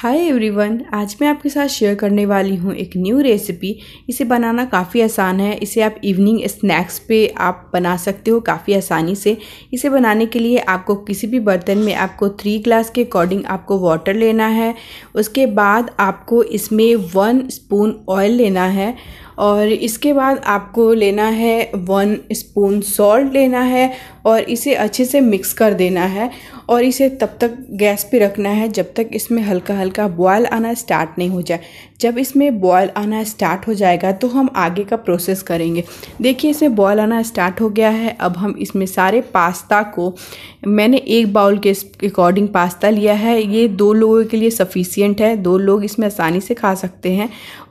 hi everyone आज मैं आपके साथ शेयर करने वाली हूँ एक न्यू रेसिपी इसे बनाना काफ़ी आसान है इसे आप इवनिंग स्नैक्स पे आप बना सकते हो काफ़ी आसानी से इसे बनाने के लिए आपको किसी भी बर्तन में आपको थ्री ग्लास के अकॉर्डिंग आपको वाटर लेना है उसके बाद आपको इसमें वन स्पून ऑयल लेना है और इसके बाद आपको लेना है वन स्पून सॉल्ट लेना है और इसे अच्छे से मिक्स कर देना है और इसे तब तक गैस पे रखना है जब तक इसमें हल्का हल्का बॉयल आना स्टार्ट नहीं हो जाए जब इसमें बॉयल आना स्टार्ट हो जाएगा तो हम आगे का प्रोसेस करेंगे देखिए इसमें बॉयल आना स्टार्ट हो गया है अब हम इसमें सारे पास्ता को मैंने एक बाउल के अकॉर्डिंग पास्ता लिया है ये दो लोगों के लिए सफिशियंट है दो लोग इसमें आसानी से खा सकते हैं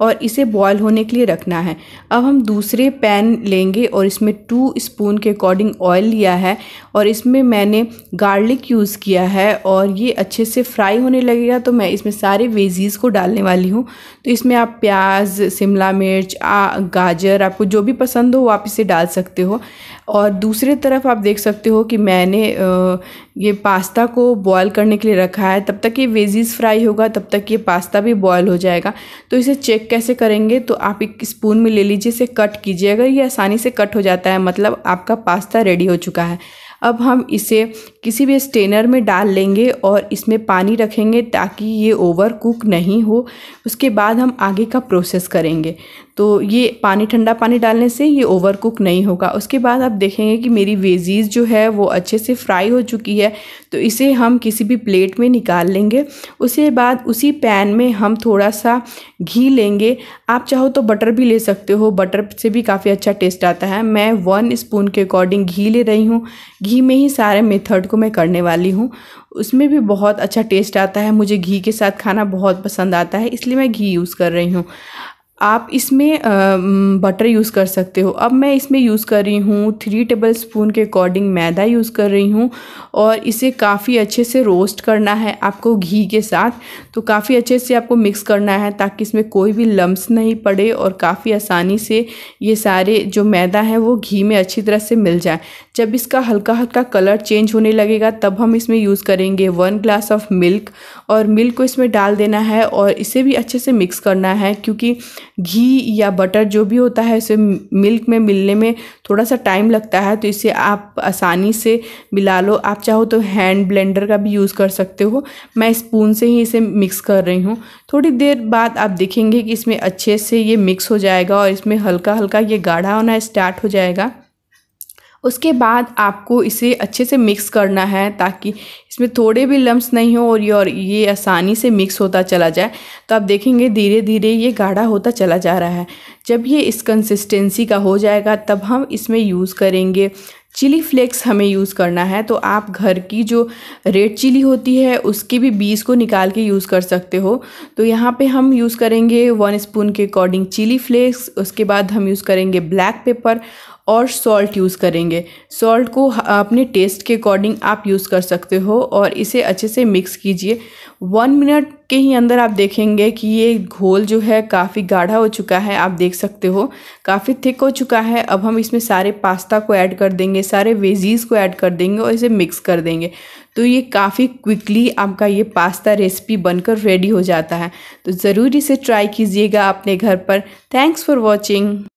और इसे बॉयल होने के लिए रखना है अब हम दूसरे पैन लेंगे और इसमें टू स्पून के अकॉर्डिंग ऑयल लिया है है और इसमें मैंने गार्लिक यूज़ किया है और ये अच्छे से फ्राई होने लगेगा तो मैं इसमें सारे वेजीज़ को डालने वाली हूँ तो इसमें आप प्याज शिमला मिर्च आ, गाजर आपको जो भी पसंद हो वो आप इसे डाल सकते हो और दूसरी तरफ आप देख सकते हो कि मैंने ये पास्ता को बॉयल करने के लिए रखा है तब तक ये वेजीज़ फ्राई होगा तब तक ये पास्ता भी बॉयल हो जाएगा तो इसे चेक कैसे करेंगे तो आप एक स्पून में ले लीजिए इसे कट कीजिए अगर ये आसानी से कट हो जाता है मतलब आपका पास्ता रेडी हो चुका है है अब हम इसे किसी भी स्टेनर में डाल लेंगे और इसमें पानी रखेंगे ताकि ये ओवर कुक नहीं हो उसके बाद हम आगे का प्रोसेस करेंगे तो ये पानी ठंडा पानी डालने से ये ओवर कुक नहीं होगा उसके बाद आप देखेंगे कि मेरी वेजीज़ जो है वो अच्छे से फ्राई हो चुकी है तो इसे हम किसी भी प्लेट में निकाल लेंगे उसके बाद उसी पैन में हम थोड़ा सा घी लेंगे आप चाहो तो बटर भी ले सकते हो बटर से भी काफ़ी अच्छा टेस्ट आता है मैं वन स्पून के अकॉर्डिंग घी ले रही हूँ घी में ही सारे मेथड को मैं करने वाली हूँ उसमें भी बहुत अच्छा टेस्ट आता है मुझे घी के साथ खाना बहुत पसंद आता है इसलिए मैं घी यूज़ कर रही हूँ आप इसमें बटर यूज़ कर सकते हो अब मैं इसमें यूज़ कर रही हूँ थ्री टेबल स्पून के अकॉर्डिंग मैदा यूज़ कर रही हूँ और इसे काफ़ी अच्छे से रोस्ट करना है आपको घी के साथ तो काफ़ी अच्छे से आपको मिक्स करना है ताकि इसमें कोई भी लम्स नहीं पड़े और काफ़ी आसानी से ये सारे जो मैदा है वो घी में अच्छी तरह से मिल जाए जब इसका हल्का हल्का कलर चेंज होने लगेगा तब हम इसमें यूज़ करेंगे वन ग्लास ऑफ मिल्क और मिल्क को इसमें डाल देना है और इसे भी अच्छे से मिक्स करना है क्योंकि घी या बटर जो भी होता है उसे मिल्क में मिलने में थोड़ा सा टाइम लगता है तो इसे आप आसानी से मिला लो आप चाहो तो हैंड ब्लेंडर का भी यूज़ कर सकते हो मैं स्पून से ही इसे मिक्स कर रही हूँ थोड़ी देर बाद आप देखेंगे कि इसमें अच्छे से ये मिक्स हो जाएगा और इसमें हल्का हल्का ये गाढ़ा होना स्टार्ट हो जाएगा उसके बाद आपको इसे अच्छे से मिक्स करना है ताकि इसमें थोड़े भी लम्स नहीं हो और ये और ये आसानी से मिक्स होता चला जाए तो आप देखेंगे धीरे धीरे ये गाढ़ा होता चला जा रहा है जब ये इस कंसिस्टेंसी का हो जाएगा तब हम इसमें यूज़ करेंगे चिली फ्लेक्स हमें यूज़ करना है तो आप घर की जो रेड चिली होती है उसके भी बीज को निकाल के यूज़ कर सकते हो तो यहाँ पे हम यूज़ करेंगे वन स्पून के अकॉर्डिंग चिली फ्लेक्स उसके बाद हम यूज़ करेंगे ब्लैक पेपर और सॉल्ट यूज़ करेंगे सॉल्ट को अपने टेस्ट के अकॉर्डिंग आप यूज़ कर सकते हो और इसे अच्छे से मिक्स कीजिए वन मिनट के ही अंदर आप देखेंगे कि ये घोल जो है काफ़ी गाढ़ा हो चुका है आप देख सकते हो काफ़ी थिक हो चुका है अब हम इसमें सारे पास्ता को ऐड कर देंगे सारे वेजीज़ को ऐड कर देंगे और इसे मिक्स कर देंगे तो ये काफ़ी क्विकली आपका ये पास्ता रेसिपी बनकर रेडी हो जाता है तो ज़रूर इसे ट्राई कीजिएगा अपने घर पर थैंक्स फॉर वॉचिंग